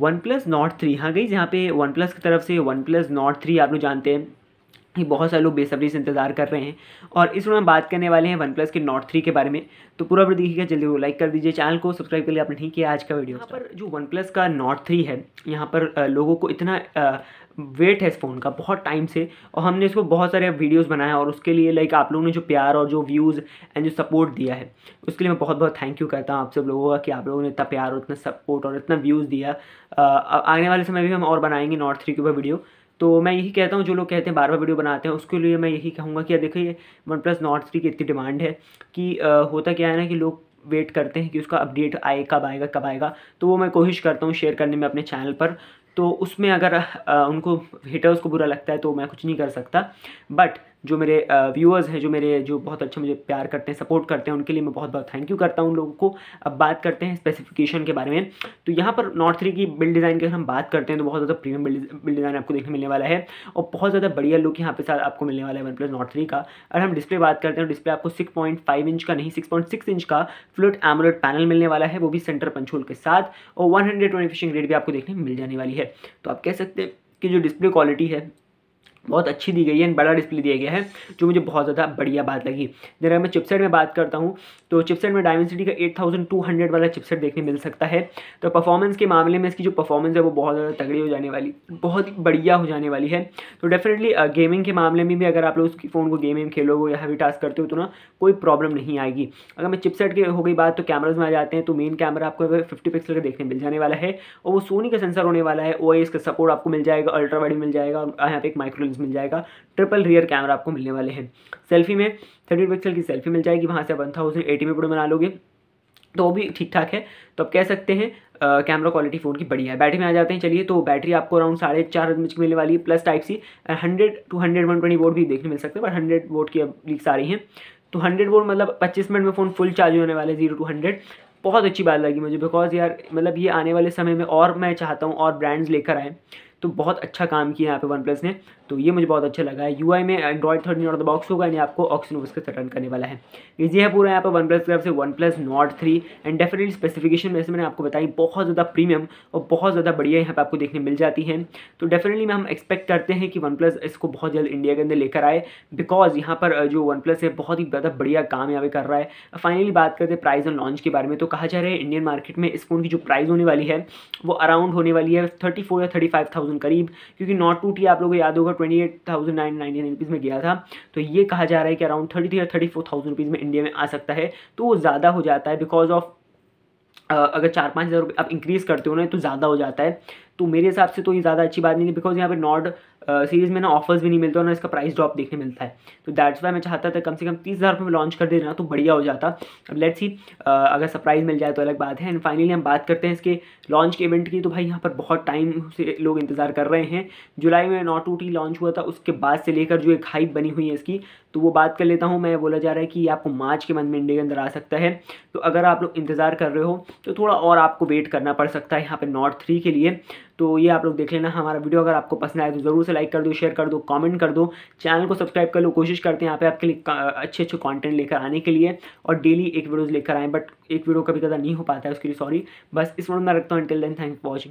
one OnePlus Nord three हाँ गई जहाँ पे वन प्लस की तरफ से वन प्लस नॉट थ्री आप लोग जानते हैं ये बहुत सारे लोग बेसब्री से इंतजार कर रहे हैं और इस वीडियो में बात करने वाले हैं वन प्लस के नॉट थ्री के बारे में तो पूरा वीडियो देखिएगा जल्दी वो लाइक कर दीजिए चैनल को सब्सक्राइब कर लिए आपने नहीं किया आज का वीडियो यहाँ पर जो वन प्लस का नॉट थ्री है यहाँ पर लोगों को इतना वेट है इस फ़ोन का बहुत टाइम से और हमने इसको बहुत सारे वीडियोस बनाए और उसके लिए लाइक आप लोगों ने जो प्यार और जो व्यूज़ एंड जो सपोर्ट दिया है उसके लिए मैं बहुत बहुत थैंक यू करता हूँ आप सब लोगों का कि आप लोगों ने इतना प्यार और इतना सपोर्ट और इतना व्यूज़ दिया आने वाले समय भी हम और बनाएंगे नॉट थ्री के ऊपर वीडियो तो मैं यही कहता हूँ जो लोग कहते हैं बार बार वीडियो बनाते हैं उसके लिए मैं यही कहूँगा कि देखिए वन प्लस नॉट थ्री की इतनी डिमांड है कि आ, होता क्या है ना कि लोग वेट करते हैं कि उसका अपडेट आए कब आएगा कब आएगा तो वो मैं कोशिश करता हूँ शेयर करने में अपने चैनल पर तो उसमें अगर आ, उनको हेटर्स को बुरा लगता है तो मैं कुछ नहीं कर सकता बट जो मेरे व्यूअर्स हैं जो मेरे जो बहुत अच्छे मुझे प्यार करते हैं सपोर्ट करते हैं उनके लिए मैं बहुत बहुत थैंक यू करता हूँ उन लोगों को अब बात करते हैं स्पेसिफिकेशन के बारे में तो यहाँ पर नॉट थ्री की बिल्ड डिज़ाइन की अगर हम बात करते हैं तो बहुत ज़्यादा प्रीमियम बिल्ड डिज़ाइन आपको देखने मिलने वाला है और बहुत ज़्यादा बढ़िया लुक यहाँ पे साथ आपको मिलने वाला है वन प्लस नॉट थ्री का अगर हम डिस्प्ले बात करते हैं तो डिस्प्ले आपको सिक्स पॉइंट फाइव इंच का नहीं सिक्स पॉइंट सिक्स इंच का फ्लोट एमोलेट पैनल मिलने वाला है वो भी सेंटर पंचोल के साथ और वन हंड्रेड ट्वेंटी फिशिंग रेट भी आपको देखने मिल जाने वाली है तो आप कह सकते हैं कि जो डिस्प्ले क्वालिटी है बहुत अच्छी दी गई है एंड बड़ा डिस्प्ले दिया गया है जो मुझे बहुत ज़्यादा बढ़िया बात लगी जरा मैं चिपसेट में बात करता हूँ तो चिपसेट में डायमेंसिटी का 8200 वाला चिपसेट देखने मिल सकता है तो परफॉर्मेंस के मामले में इसकी जो परफॉर्मेंस है वो बहुत ज़्यादा तगड़ी हो जाने वाली बहुत ही बढ़िया हो जाने वाली है तो डेफिनेटली गेमिंग के मामले में भी अगर आप लोग उसकी फ़ोन को गेमिंग खेलोगे या हैवी टास्क करते हो तो ना कोई प्रॉब्लम नहीं आएगी अगर मैं चिपसेट की हो गई बात तो कैमराज में आ जाते हैं तो मेन कैमरा आपको फिफ्टी पिक्सल का देखने मिल जाने वाला है और वो सोनी का सेंसर होने वाला है ओ का सपोर्ट आपको मिल जाएगा अल्ट्रा वाइड मिल जाएगा और यहाँ पे एक माइक्रो लेंस मिल जाएगा ट्रिपल रियर कैमरा आपको मिलने वाले हैं सेल्फी में थर्टी पिक्सल की सेल्फी मिल जाएगी वहाँ से वन थाउजेंड एटी में बना लोगे तो वो भी ठीक ठाक है तो आप कह सकते हैं कैमरा क्वालिटी फ़ोन की बढ़िया है बैटरी में आ जाते हैं चलिए तो बैटरी आपको अराउंड साढ़े चार हज़ार एच मिलने वाली है plus type C hundred two hundred one twenty watt भी देखने मिल सकते हैं पर हंड्रेड वोट की अब लीक्स आ रही हैं तो हंड्रेड वोट मतलब पच्चीस मिनट में फ़ोन फुल चार्ज होने वाले जीरो टू हंड्रेड बहुत अच्छी बात लगी मुझे बिकॉज यार मतलब ये आने वाले समय में और मैं चाहता हूँ और ब्रांड्स लेकर आएँ तो बहुत अच्छा काम किया यहाँ पे वन प्लस ने तो ये मुझे बहुत अच्छा लगा है यू में Android thirteen out the box होगा यानी आपको ऑक्सीजन उसके का करने वाला है ईजी है पूरा यहाँ पर वन प्लस तरफ से OnePlus Nord three and definitely specification वैसे मैंने आपको बताई बहुत ज़्यादा प्रीमियम और बहुत ज़्यादा बढ़िया यहाँ पर आपको देखने मिल जाती है तो डेफिनेटली हम एक्सपेक्ट करते हैं कि वन प्लस इसको बहुत जल्द इंडिया के अंदर लेकर आए बिकॉज यहाँ पर जो वन प्लस है बहुत ही ज़्यादा बढ़िया काम यहाँ पर कर रहा है फाइनली बात करते हैं प्राइज और लॉन्च के बारे में तो कहा जा रहा है इंडियन मार्केट में इस फ़ोन की जो प्राइज होने वाली है वो अराउंड होने वाली है थर्टी फोर या थर्टी फाइव थाउजेंड थाउजेंड करीब क्योंकि नॉट टू टी आप लोगों को याद होगा twenty eight thousand nine ninety nine rupees में गया था तो ये कहा जा रहा है कि अराउंड थर्टी थ्री या थर्टी फोर थाउजेंड रुपीज़ में इंडिया में आ सकता है तो वो ज़्यादा हो जाता है बिकॉज ऑफ अगर चार पाँच हज़ार रुपये आप इंक्रीज़ करते हो ना तो ज़्यादा हो जाता है तो मेरे हिसाब से तो ये ज़्यादा अच्छी बात नहीं है बिकॉज यहाँ पे नॉट सीरीज़ में ना ऑफर्स भी नहीं मिलते और ना इसका प्राइस ड्रॉप देखने मिलता है तो दैट्स वाई मैं चाहता था कम से कम तीस हज़ार रुपये में लॉन्च कर दे देना तो बढ़िया हो जाता अब लेट्स ही अगर सरप्राइज़ मिल जाए तो अलग बात है एंड फाइनली हम बात करते हैं इसके लॉन्च के इवेंट की तो भाई यहाँ पर बहुत टाइम से लोग इंतज़ार कर रहे हैं जुलाई में नॉट टू टी लॉन्च हुआ था उसके बाद से लेकर जो एक हाइप बनी हुई है इसकी तो वो बात कर लेता हूँ मैं बोला जा रहा है कि आपको मार्च के मंथ में इंडिया के अंदर आ सकता है तो अगर आप लोग इंतज़ार कर रहे हो तो थोड़ा और आपको वेट करना पड़ सकता है यहाँ पर नॉट थ्री के लिए तो ये आप लोग देख लेना हमारा वीडियो अगर आपको पसंद आए तो ज़रूर से लाइक कर दो शेयर कर दो कॉमेंट कर दो चैनल को सब्सक्राइब कर लो कोशिश करते हैं यहाँ पे आपके लिए अच्छे अच्छे कॉन्टेंट लेकर आने के लिए और डेली एक वीडियो लेकर आएँ बट एक वीडियो कभी कदा नहीं हो पाता है उसके लिए सॉरी बस इस वीडियो में रखता हूँ till then thank for watching